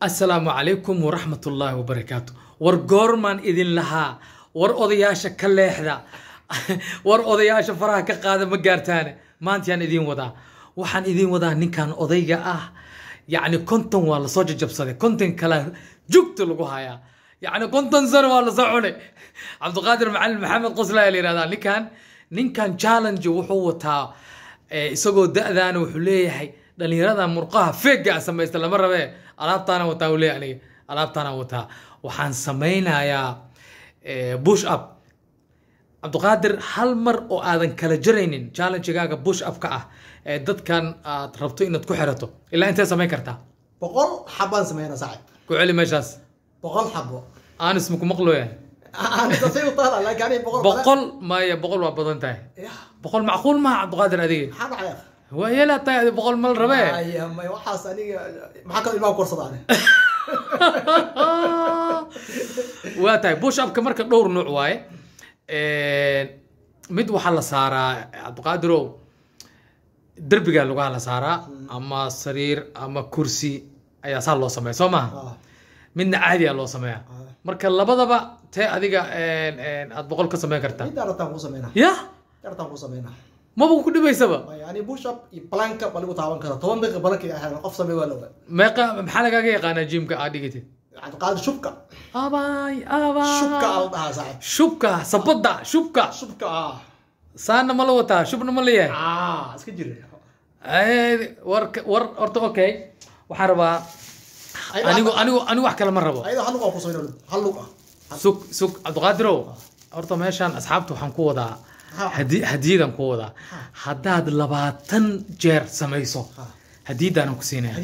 assalaamu calaykum waraxmat ullaahi wabarakaatu war goormaan idin lahaa war odayaasha ka leexda war odayaasha faraha ka qaada ma gaartaane maantayaan idiin wadaa waxaan idiin wadaa ninkan odayga ah yacni konton waa lasoo jajabsaday konton kala jugta lagu hayaa yacni konton sano waa lasoo cunay cabdiqaadir macalin maxamed qoslaa ayaa yihahdaa ninkan ninkan challenge wuxuu wataa eh, isagoo da wuxuu leeyahay dhalinyarada murqaha feega ah samaysta lama rabee alaabtaana wataa ule aniga alaabtaana wataa waxaan samaynayaa eh, bush up cabduqaadir hal mar oo aadan kala jaraynin challengegaaga bush upka ah ee eh, dadkan aad rabto inaad ku xirato ilaa intee samayn kartaa boqol xabaan sameynaa saaxib ku celi meeshaas boqol xabo aanis maku maqloya boqol maya boqol waa badan tahay boqol macquul maaha cabdiqaadir adiga waa yeelaa tahay adi boqol mal rabee may waxaas aniga maxaa waa tahay bush upka marka dhowr nuuc waaye mid waxaa la saaraa cabdiqaadirow derbigaa lugaha la saaraa hmm. ama sariir ama kursi ayaa saa loo sameeya soo maaha ah. midna caadiyaa loo sameeya ah. marka labadaba tee adiga aad boqol ka sameyn kartaa maba ku dhibaysaba yani bushop iyo planka bal igu taaban kara toban daqiiqa balanka ay ahaadeen qof samee waa lowaa meeqa maxaa lagaaga yaqaanaa jiimka aad dhigitay qaada shubka abay abay shubka al dhahaa saaxib shubka sabada shubka shubka ah saana ma la wataa shubna ma la yahay iska jira war war horta okay waxaan rabaa anigu anigu anigu wax kale ma rabo ayada hal lug aan ku sameyn hal lug ah sug sug cabdiqaadirow horta meeshaan asxaabta waxaan ku wadaa hadiyadaan ku wadaa haddaad labaatan jeer samayso hadiyadaanan ku siinaya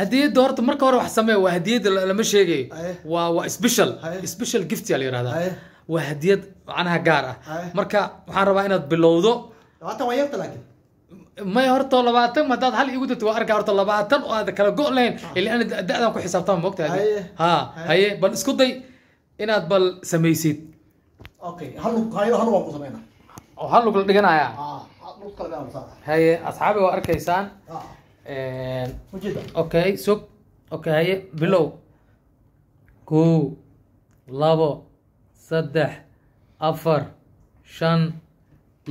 hadiyada horta marka hore wax samee waa hadiyada lama sheegayo waa waa special special gift la yidhahdaa waa hadiyad macnaha gaar ah marka waxaan rabaa inaad bilowdo may horta labaatan haddaad hal igu dirto waa arkaa horta labaatan oo aad kala go' lahayn ilaa ana da ku xisaabtama moogtaa ha haye bal isku day inaad bal samaysid hal lug la haye asxaabiga waa arkaysaan okay sug okay haye bilow koo labo saddex afar shan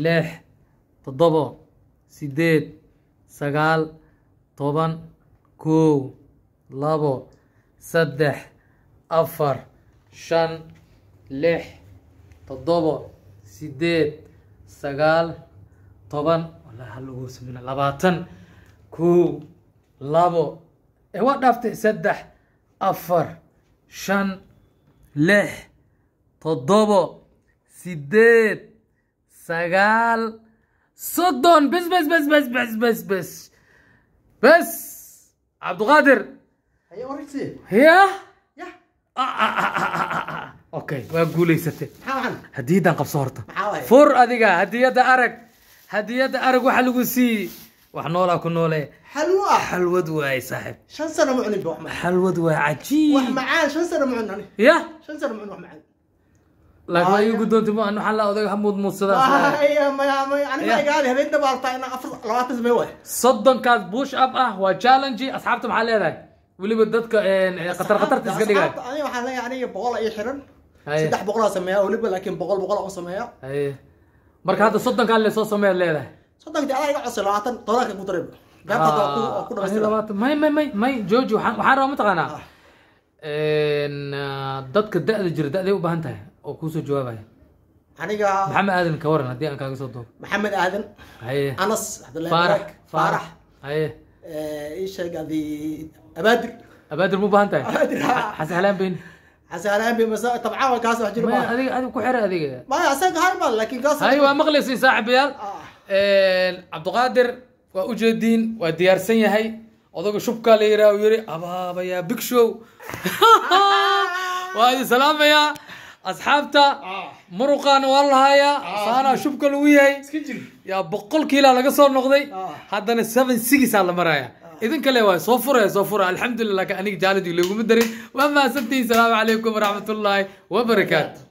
lix toddobo sideed sagaal toban koo labo saddex afar shan lix toddobo sideed sagaal toban halogoosamina labaatan ku labo ee waa dhaaftay saddex afar shan lix toddobo sideed sagaal soddon bes bes bes bes bes bes bes bes cabduqaadir ya ah, ah, ah, okay waa guulaysatay hadiyaddan qabso horta fur adiga hadiyadda arag hadiyadda arag waxa lagu siiyey wax noolaa ku noole xalwo ah xalwad waay saaxiib shan sano ma cunin ba xalwad waa cajiib wax macaan shan sano ma cunin ya shan sano ma cunin wax macaan laakiin waa igu doonti ma waxaan la odaga hamuud muusadaa soddonkaas bush up ah waa challenge asxaabta maxaa leedahay weliba dadka qatar qatarta iska dhigaay saddex boqolaa sameeya weliba laakiin boqol boqol aan sameeya marka hadda soddonkaa le soo sameeya leedahay soddonkii adaa iga codsa labaatan todobaadka ku dareeb may may may may jooji waxaan waxaan rabaa mataqaanaa dadka da-da jira da-day u baahan tahay oo kuusoo jawaabaya aniga maxamed aadan ka waran haddii aan kaaga soo duubo maxamed aadan haye anas faarax faarax haye ii sheeg adi abaadir abaadir mu baahan tahay xasan xalaan beyni عسالامي بس طبعا كاس وحجر ما هذيك هذيك كحيرة هذيك ما عساك هرمل لكن كاس ايوه مقلسي صاحب يال آه. عبد القادر وأجدين وديار سنيهي odaga shubka la yidhaha uu yidhi abaabaya big show waa idin salaamayaa asxaabta ah. muruqaana waa lahayaa ah. saanaa shubka lagu yahay yaa boqol kiilaa laga soo noqday ah. haddana seven sixaa la marayaa idin kale waa soo furaya soo fura alxamdulillah laakiin aniga jaaladii looguma darin waa mahadsantihiin salaamu calaykum waraxmatullaahi wabarakaatu